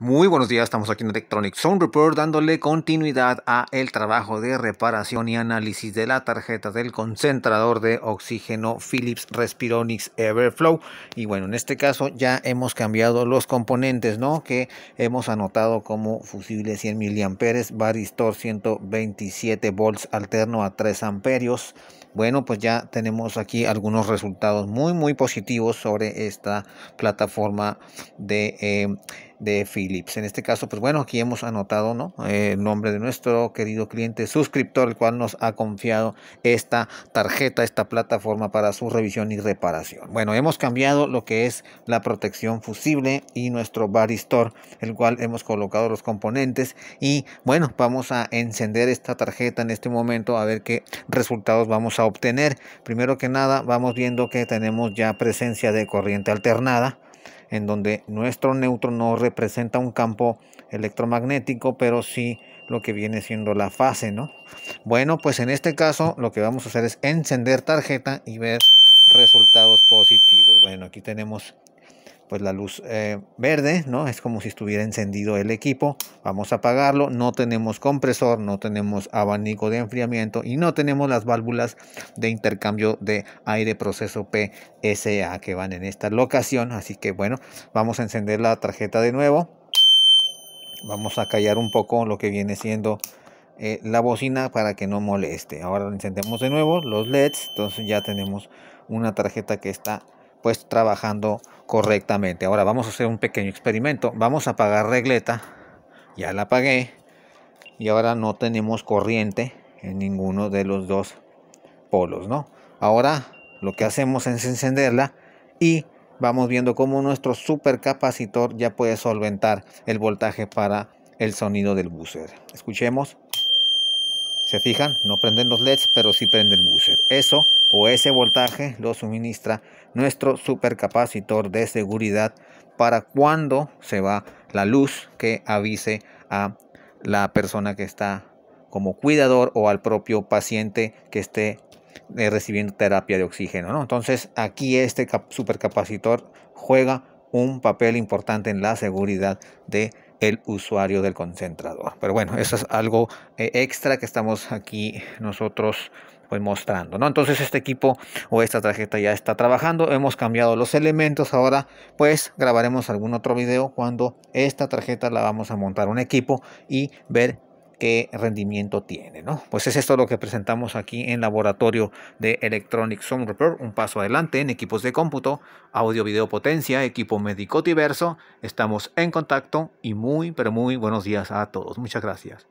Muy buenos días, estamos aquí en Electronic Sound Report dándole continuidad a el trabajo de reparación y análisis de la tarjeta del concentrador de oxígeno Philips Respironics Everflow y bueno, en este caso ya hemos cambiado los componentes, ¿no? Que hemos anotado como fusible 100 mA, varistor 127 volts alterno a 3 amperios. Bueno, pues ya tenemos aquí algunos resultados muy muy positivos sobre esta plataforma de eh, de Philips. En este caso, pues bueno, aquí hemos anotado ¿no? Eh, el nombre de nuestro querido cliente suscriptor, el cual nos ha confiado esta tarjeta, esta plataforma para su revisión y reparación. Bueno, hemos cambiado lo que es la protección fusible y nuestro Bar el cual hemos colocado los componentes. Y bueno, vamos a encender esta tarjeta en este momento a ver qué resultados vamos a obtener. Primero que nada, vamos viendo que tenemos ya presencia de corriente alternada en donde nuestro neutro no representa un campo electromagnético, pero sí lo que viene siendo la fase, ¿no? Bueno, pues en este caso lo que vamos a hacer es encender tarjeta y ver resultados positivos. Bueno, aquí tenemos pues la luz eh, verde, ¿no? Es como si estuviera encendido el equipo. Vamos a apagarlo. No tenemos compresor, no tenemos abanico de enfriamiento y no tenemos las válvulas de intercambio de aire proceso PSA que van en esta locación. Así que bueno, vamos a encender la tarjeta de nuevo. Vamos a callar un poco lo que viene siendo eh, la bocina para que no moleste. Ahora encendemos de nuevo los LEDs. Entonces ya tenemos una tarjeta que está pues trabajando correctamente. Ahora vamos a hacer un pequeño experimento. Vamos a apagar regleta. Ya la apagué. Y ahora no tenemos corriente en ninguno de los dos polos, ¿no? Ahora lo que hacemos es encenderla y vamos viendo cómo nuestro supercapacitor ya puede solventar el voltaje para el sonido del buzzer. Escuchemos. Se fijan, no prenden los LEDs, pero sí prende el buzzer. Eso o ese voltaje lo suministra nuestro supercapacitor de seguridad para cuando se va la luz que avise a la persona que está como cuidador o al propio paciente que esté eh, recibiendo terapia de oxígeno. Entonces aquí este supercapacitor juega un papel importante en la seguridad de el usuario del concentrador. Pero bueno, eso es algo eh, extra que estamos aquí nosotros pues mostrando, ¿no? Entonces este equipo o esta tarjeta ya está trabajando, hemos cambiado los elementos, ahora pues grabaremos algún otro video cuando esta tarjeta la vamos a montar un equipo y ver qué rendimiento tiene, ¿no? Pues es esto lo que presentamos aquí en laboratorio de Electronic Sound Repair, un paso adelante en equipos de cómputo, audio video potencia, equipo médico diverso. Estamos en contacto y muy pero muy buenos días a todos. Muchas gracias.